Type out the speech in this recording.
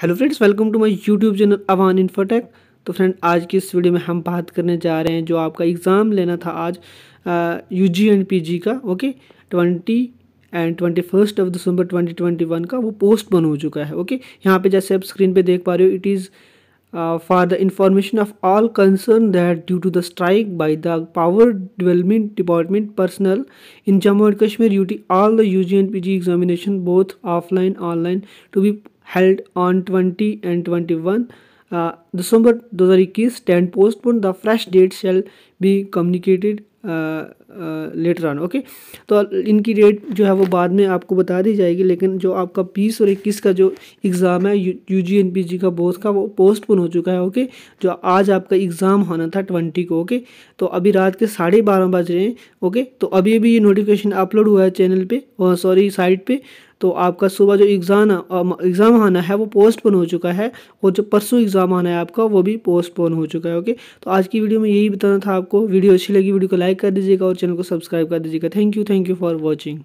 Hello friends welcome to my YouTube channel Awan Infotech तो friend आज की इस वीडियो में हम बात करने जा रहे हैं जो आपका एग्ज़ाम लेना था आज U G and P G का okay twenty and twenty first of December twenty twenty one का वो पोस्ट बन हो चुका है ओके यहाँ पे जैसे आप स्क्रीन पे देख पा रहे हो it is uh, for the information of all concerned that due to the strike by the power development department personnel in Jammu and Kashmir UT, all the UG and PG examination both offline online to be held on 20 and 21 uh, December 2021 stand postponed the fresh date shall be communicated later on okay तो इनकी date जो है वो बाद में आपको बता दी जाएगी लेकिन जो आपका बीस और इक्कीस का जो एग्ज़ाम है U G and P G का बोर्ड का वो पोस्टपोन हो चुका है ओके okay? जो आज आपका एग्ज़ाम होना था ट्वेंटी को ओके okay? तो अभी रात के साढ़े बारह बज रहे हैं ओके okay? तो अभी अभी ये नोटिफिकेशन अपलोड हुआ है चैनल पर सॉरी साइट पर तो आपका सुबह जो एग्ज़ाम एग्ज़ाम आना है वो पोस्टपोन हो चुका है और जो परसों एग्ज़ाम आना है आपका वो भी पोस्टपोन हो चुका है ओके तो आज की वीडियो में यही बताना था आपको आपको वीडियो अच्छी लगी वीडियो को लाइक कर दीजिएगा और चैनल को सब्सक्राइब कर दीजिएगा thank you thank you for watching